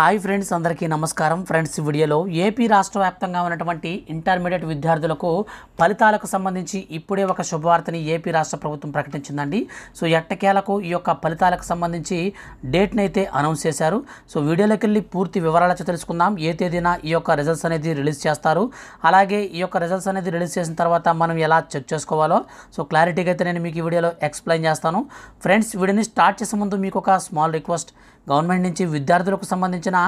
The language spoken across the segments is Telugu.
హాయ్ ఫ్రెండ్స్ అందరికీ నమస్కారం ఫ్రెండ్స్ వీడియోలో ఏపీ రాష్ట్ర వ్యాప్తంగా ఉన్నటువంటి ఇంటర్మీడియట్ విద్యార్థులకు ఫలితాలకు సంబంధించి ఇప్పుడే ఒక శుభవార్తని ఏపీ రాష్ట్ర ప్రభుత్వం ప్రకటించిందండి సో ఎట్టకేలకు ఈ యొక్క ఫలితాలకు సంబంధించి డేట్ని అయితే అనౌన్స్ చేశారు సో వీడియోలోకి వెళ్ళి పూర్తి వివరాలు తెలుసుకుందాం ఏ తేదీన ఈ యొక్క రిజల్ట్స్ అనేది రిలీజ్ చేస్తారు అలాగే ఈ యొక్క రిజల్ట్స్ అనేది రిలీజ్ చేసిన తర్వాత మనం ఎలా చెక్ చేసుకోవాలో సో క్లారిటీగా అయితే నేను మీకు ఈ వీడియోలో ఎక్స్ప్లెయిన్ చేస్తాను ఫ్రెండ్స్ వీడియోని స్టార్ట్ చేసే ముందు మీకు ఒక స్మాల్ రిక్వెస్ట్ గవర్నమెంట్ నుంచి విద్యార్థులకు సంబంధించి వచ్చినా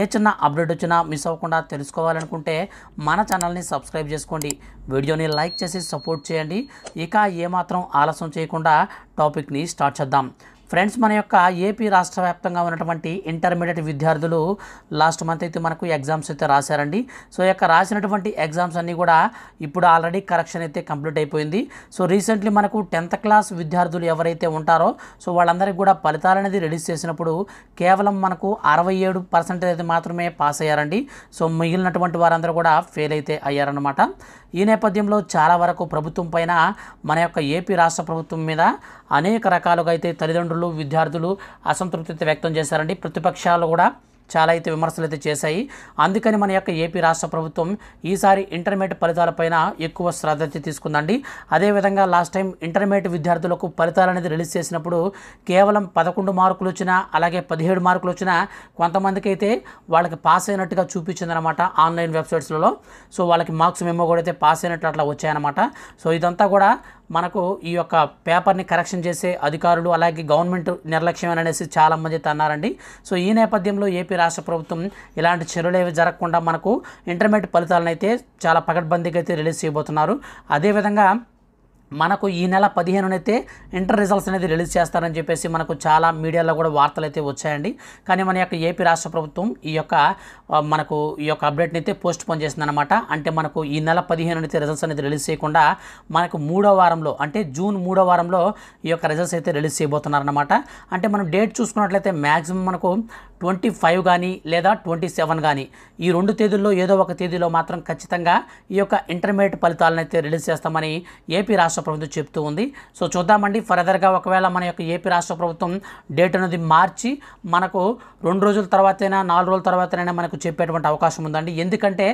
ఏ చిన్న అప్డేట్ వచ్చినా మిస్ అవ్వకుండా తెలుసుకోవాలనుకుంటే మన ఛానల్ని సబ్స్క్రైబ్ చేసుకోండి వీడియోని లైక్ చేసి సపోర్ట్ చేయండి ఇక ఏమాత్రం ఆలస్యం చేయకుండా టాపిక్ని స్టార్ట్ చేద్దాం ఫ్రెండ్స్ మన యొక్క ఏపీ రాష్ట్ర వ్యాప్తంగా ఉన్నటువంటి ఇంటర్మీడియట్ విద్యార్థులు లాస్ట్ మంత్ అయితే మనకు ఎగ్జామ్స్ అయితే రాశారండి సో యొక్క రాసినటువంటి ఎగ్జామ్స్ అన్నీ కూడా ఇప్పుడు ఆల్రెడీ కరెక్షన్ అయితే కంప్లీట్ అయిపోయింది సో రీసెంట్లీ మనకు టెన్త్ క్లాస్ విద్యార్థులు ఎవరైతే ఉంటారో సో వాళ్ళందరికీ కూడా ఫలితాలు అనేది రిలీజ్ చేసినప్పుడు కేవలం మనకు అరవై ఏడు పర్సెంటేజ్ అయితే మాత్రమే పాస్ అయ్యారండి సో మిగిలినటువంటి వారందరూ కూడా ఫెయిల్ అయితే అయ్యారనమాట ఈ నేపథ్యంలో చాలా వరకు ప్రభుత్వం పైన మన యొక్క ఏపీ రాష్ట్ర ప్రభుత్వం మీద అనేక రకాలుగా అయితే తల్లిదండ్రులు తల్లిదండ్రులు విద్యార్థులు అసంతృప్తి వ్యక్తం చేశారండి ప్రతిపక్షాలు కూడా చాలా అయితే విమర్శలు అయితే చేశాయి అందుకని మన యొక్క ఏపీ రాష్ట్ర ప్రభుత్వం ఈసారి ఇంటర్మీడియట్ ఫలితాలపైన ఎక్కువ శ్రద్ధ తీసుకుందండి అదేవిధంగా లాస్ట్ టైం ఇంటర్మీడియట్ విద్యార్థులకు ఫలితాలు అనేది రిలీజ్ చేసినప్పుడు కేవలం పదకొండు మార్కులు వచ్చినా అలాగే పదిహేడు మార్కులు వచ్చినా కొంతమందికి అయితే వాళ్ళకి పాస్ అయినట్టుగా చూపించిందనమాట ఆన్లైన్ వెబ్సైట్స్లలో సో వాళ్ళకి మార్క్స్ మేము కూడా అయితే పాస్ అయినట్లు అట్లా వచ్చాయన్నమాట సో ఇదంతా కూడా మనకు ఈ యొక్క పేపర్ని కరెక్షన్ చేసే అధికారులు అలాగే గవర్నమెంట్ నిర్లక్ష్యం అనేసి చాలామంది తన్నారండి సో ఈ నేపథ్యంలో ఏపీ రాష్ట్ర ప్రభుత్వం ఇలాంటి చర్యలు ఏవి జరగకుండా మనకు ఇంటర్మీడియట్ ఫలితాలను అయితే చాలా పకడ్బందీగా అయితే రిలీజ్ చేయబోతున్నారు అదేవిధంగా మనకు ఈ నెల పదిహేనునైతే ఇంటర్ రిజల్ట్స్ అనేది రిలీజ్ చేస్తారని చెప్పేసి మనకు చాలా మీడియాలో కూడా వార్తలు అయితే వచ్చాయండి కానీ మన యొక్క ఏపీ రాష్ట్ర ప్రభుత్వం ఈ యొక్క మనకు ఈ యొక్క అప్డేట్ని అయితే పోస్ట్ పోన్ చేసిందనమాట అంటే మనకు ఈ నెల పదిహేనునైతే రిజల్ట్స్ అనేది రిలీజ్ చేయకుండా మనకు మూడో వారంలో అంటే జూన్ మూడో వారంలో ఈ యొక్క రిజల్ట్స్ అయితే రిలీజ్ చేయబోతున్నారనమాట అంటే మనం డేట్ చూసుకున్నట్లయితే మ్యాక్సిమం మనకు ట్వంటీ ఫైవ్ కానీ లేదా ట్వంటీ సెవెన్ కానీ ఈ రెండు తేదీల్లో ఏదో ఒక తేదీలో మాత్రం ఖచ్చితంగా ఈ యొక్క ఇంటర్మీడియట్ ఫలితాలను అయితే రిలీజ్ చేస్తామని ఏపీ రాష్ట్ర ప్రభుత్వం చెప్తూ ఉంది సో చూద్దామండి ఫర్దర్గా ఒకవేళ మన యొక్క ఏపీ రాష్ట్ర ప్రభుత్వం డేట్ అనేది మార్చి మనకు రెండు రోజుల తర్వాతైనా నాలుగు రోజుల తర్వాతనైనా మనకు చెప్పేటువంటి అవకాశం ఉందండి ఎందుకంటే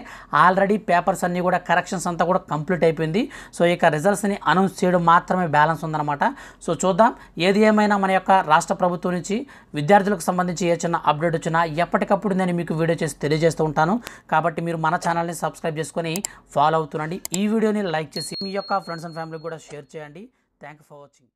ఆల్రెడీ పేపర్స్ అన్నీ కూడా కరెక్షన్స్ అంతా కూడా కంప్లీట్ అయిపోయింది సో ఇక రిజల్ట్స్ని అనౌన్స్ చేయడం మాత్రమే బ్యాలెన్స్ ఉందన్నమాట సో చూద్దాం ఏది ఏమైనా మన యొక్క రాష్ట్ర ప్రభుత్వం నుంచి విద్యార్థులకు సంబంధించి ఏ చిన్న అప్డేట్ వచ్చినా ఎప్పటికప్పుడు నేను మీకు వీడియో చేసి తెలియజేస్తూ ఉంటాను కాబట్టి మీరు మన ఛానల్ని సబ్స్క్రైబ్ చేసుకొని ఫాలో అవుతుండండి ఈ వీడియోని లైక్ చేసి మీ యొక్క ఫ్రెండ్స్ అండ్ ఫ్యామిలీకి కూడా షేర్ చేయండి థ్యాంక్ ఫర్ వాచింగ్